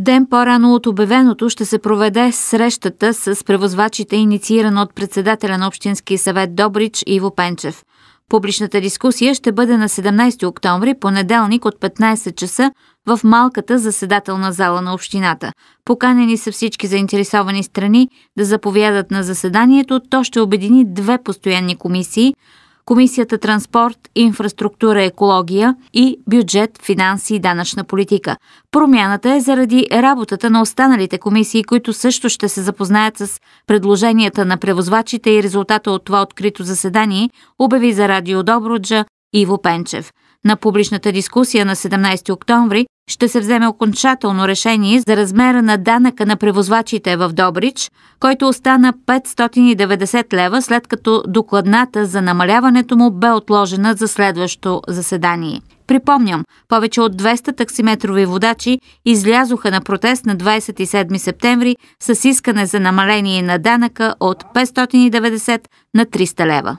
Ден по-рано от обявеното ще се проведе срещата с превозвачите, инициирана от председателя на общински съвет Добрич Иво Пенчев. Публичната дискусия ще бъде на 17 октомври, понеделник от 15 часа в малката заседателна зала на общината. Поканени са всички заинтересовани страни да заповядат на заседанието. То ще обедини две постоянни комисии – Комисията Транспорт, инфраструктура, екология и бюджет, финанси и данъчна политика. Промяната е заради работата на останалите комисии, които също ще се запознаят с предложенията на превозвачите и резултата от това открито заседание, обяви за Радио Добруджа Иво Пенчев. На публичната дискусия на 17 октомври ще се вземе окончателно решение за размера на данъка на превозвачите в Добрич, който остана 590 лева след като докладната за намаляването му бе отложена за следващо заседание. Припомням, повече от 200 таксиметрови водачи излязоха на протест на 27 септември с искане за намаление на данъка от 590 на 300 лева.